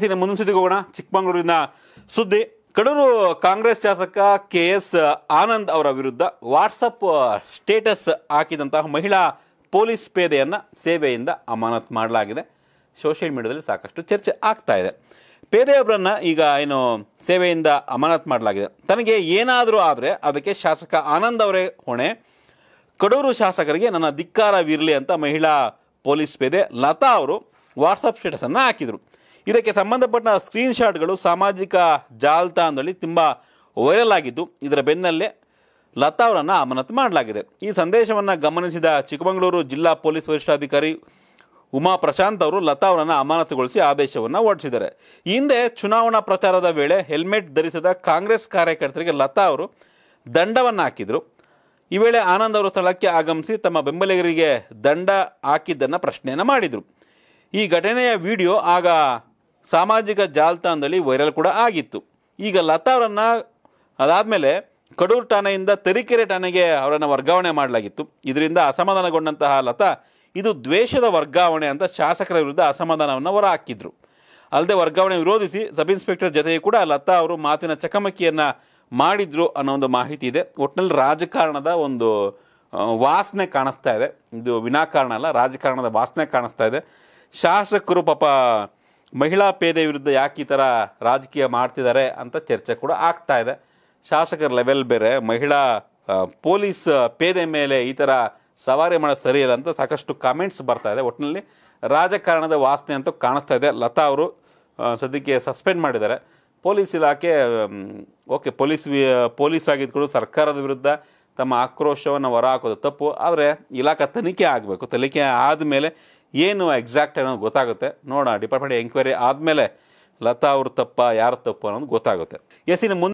ಸುದ್ದಿಗೆ ಹೋಗೋಣ ಚಿಕ್ಕಮಗಳೂರಿನ ಸುದ್ದಿ ಕಡೂರು ಕಾಂಗ್ರೆಸ್ ಶಾಸಕ ಕೆ ಎಸ್ ಆನಂದ್ ಅವರ ವಿರುದ್ಧ ವಾಟ್ಸಪ್ ಸ್ಟೇಟಸ್ ಹಾಕಿದಂತಹ ಮಹಿಳಾ ಪೊಲೀಸ್ ಪೇದೆಯನ್ನು ಸೇವೆಯಿಂದ ಅಮಾನತ್ ಮಾಡಲಾಗಿದೆ ಸೋಷಿಯಲ್ ಮೀಡಿಯಾದಲ್ಲಿ ಸಾಕಷ್ಟು ಚರ್ಚೆ ಆಗ್ತಾ ಇದೆ ಪೇದೆಯೊಬ್ಬರನ್ನು ಈಗ ಏನು ಸೇವೆಯಿಂದ ಅಮಾನತ್ ಮಾಡಲಾಗಿದೆ ತನಗೆ ಏನಾದರೂ ಆದರೆ ಅದಕ್ಕೆ ಶಾಸಕ ಆನಂದ್ ಅವರೇ ಹೊಣೆ ಕಡೂರು ಶಾಸಕರಿಗೆ ನನ್ನ ಧಿಕ್ಕಾರವಿರಲಿ ಅಂತ ಮಹಿಳಾ ಪೊಲೀಸ್ ಪೇದೆ ಲತಾ ಅವರು ವಾಟ್ಸಪ್ ಸ್ಟೇಟಸನ್ನು ಹಾಕಿದರು ಇದಕ್ಕೆ ಸಂಬಂಧಪಟ್ಟ ಸ್ಕ್ರೀನ್ಶಾಟ್ಗಳು ಸಾಮಾಜಿಕ ಜಾಲತಾಣದಲ್ಲಿ ತುಂಬ ವೈರಲ್ ಆಗಿದ್ದು ಇದರ ಬೆನ್ನಲ್ಲೇ ಲತಾ ಅವರನ್ನು ಅಮಾನತು ಮಾಡಲಾಗಿದೆ ಈ ಸಂದೇಶವನ್ನು ಗಮನಿಸಿದ ಚಿಕ್ಕಮಗಳೂರು ಜಿಲ್ಲಾ ಪೊಲೀಸ್ ವರಿಷ್ಠಾಧಿಕಾರಿ ಉಮಾ ಪ್ರಶಾಂತ್ ಅವರು ಲತಾ ಅವರನ್ನು ಅಮಾನತುಗೊಳಿಸಿ ಆದೇಶವನ್ನು ಹೊರಡಿಸಿದ್ದಾರೆ ಹಿಂದೆ ಚುನಾವಣಾ ಪ್ರಚಾರದ ವೇಳೆ ಹೆಲ್ಮೆಟ್ ಧರಿಸಿದ ಕಾಂಗ್ರೆಸ್ ಕಾರ್ಯಕರ್ತರಿಗೆ ಲತಾ ಅವರು ದಂಡವನ್ನು ಹಾಕಿದರು ಈ ವೇಳೆ ಆನಂದ್ ಅವರು ಸ್ಥಳಕ್ಕೆ ಆಗಮಿಸಿ ತಮ್ಮ ಬೆಂಬಲಿಗರಿಗೆ ದಂಡ ಹಾಕಿದ್ದನ್ನು ಪ್ರಶ್ನೆಯನ್ನು ಮಾಡಿದರು ಈ ಘಟನೆಯ ವಿಡಿಯೋ ಆಗ ಸಾಮಾಜಿಕ ಜಾಲತಾಣದಲ್ಲಿ ವೈರಲ್ ಕೂಡ ಆಗಿತ್ತು ಈಗ ಲತಾ ಅವರನ್ನು ಅದಾದಮೇಲೆ ಕಡೂರು ಠಾಣೆಯಿಂದ ತರೀಕೆರೆ ಠಾಣೆಗೆ ಅವರನ್ನು ವರ್ಗಾವಣೆ ಮಾಡಲಾಗಿತ್ತು ಇದರಿಂದ ಅಸಮಾಧಾನಗೊಂಡಂತಹ ಲತಾ ಇದು ದ್ವೇಷದ ವರ್ಗಾವಣೆ ಅಂತ ಶಾಸಕರ ವಿರುದ್ಧ ಅಸಮಾಧಾನವನ್ನು ಹೊರಹಾಕಿದ್ರು ಅಲ್ಲದೆ ವರ್ಗಾವಣೆ ವಿರೋಧಿಸಿ ಸಬ್ ಇನ್ಸ್ಪೆಕ್ಟರ್ ಜೊತೆಗೆ ಕೂಡ ಲತಾ ಅವರು ಮಾತಿನ ಚಕಮಕಿಯನ್ನು ಮಾಡಿದ್ರು ಅನ್ನೋ ಒಂದು ಮಾಹಿತಿ ಇದೆ ಒಟ್ಟಿನಲ್ಲಿ ರಾಜಕಾರಣದ ಒಂದು ವಾಸನೆ ಕಾಣಿಸ್ತಾ ಇದೆ ಇದು ವಿನಾಕಾರಣ ಅಲ್ಲ ರಾಜಕಾರಣದ ವಾಸನೆ ಕಾಣಿಸ್ತಾ ಇದೆ ಶಾಸಕರು ಪಾಪ ಮಹಿಳಾ ಪೇದೆ ವಿರುದ್ಧ ಯಾಕೆ ಈ ಥರ ರಾಜಕೀಯ ಮಾಡ್ತಿದ್ದಾರೆ ಅಂತ ಚರ್ಚೆ ಕೂಡ ಆಗ್ತಾ ಇದೆ ಶಾಸಕರ ಲೆವೆಲ್ ಬೇರೆ ಮಹಿಳಾ ಪೊಲೀಸ್ ಪೇದೆ ಮೇಲೆ ಈ ಥರ ಸವಾರಿ ಮಾಡೋದು ಸರಿಯಿಲ್ಲ ಅಂತ ಸಾಕಷ್ಟು ಕಾಮೆಂಟ್ಸ್ ಬರ್ತಾ ಇದೆ ಒಟ್ಟಿನಲ್ಲಿ ರಾಜಕಾರಣದ ವಾಸನೆ ಅಂತೂ ಕಾಣಿಸ್ತಾ ಇದೆ ಲತಾ ಅವರು ಸದ್ಯಕ್ಕೆ ಸಸ್ಪೆಂಡ್ ಮಾಡಿದ್ದಾರೆ ಪೊಲೀಸ್ ಇಲಾಖೆ ಓಕೆ ಪೊಲೀಸ್ ಪೊಲೀಸ್ ಕೂಡ ಸರ್ಕಾರದ ವಿರುದ್ಧ ತಮ್ಮ ಆಕ್ರೋಶವನ್ನು ಹೊರಹಾಕೋದು ತಪ್ಪು ಆದರೆ ಇಲಾಖೆ ತನಿಖೆ ಆಗಬೇಕು ತನಿಖೆ ಆದಮೇಲೆ ಏನು ಎಕ್ಸಾಕ್ಟ್ ಅನ್ನೋದು ಗೊತ್ತಾಗುತ್ತೆ ನೋಡೋಣ ಡಿಪಾರ್ಟ್ಮೆಂಟ್ ಎಂಕ್ವೈರಿ ಆದಮೇಲೆ ಲತಾ ಅವ್ರ ತಪ್ಪ ಯಾರ ತಪ್ಪು ಅನ್ನೋದು ಗೊತ್ತಾಗುತ್ತೆ ಎಸ್ ಇನ್ನು ಮುಂದೆ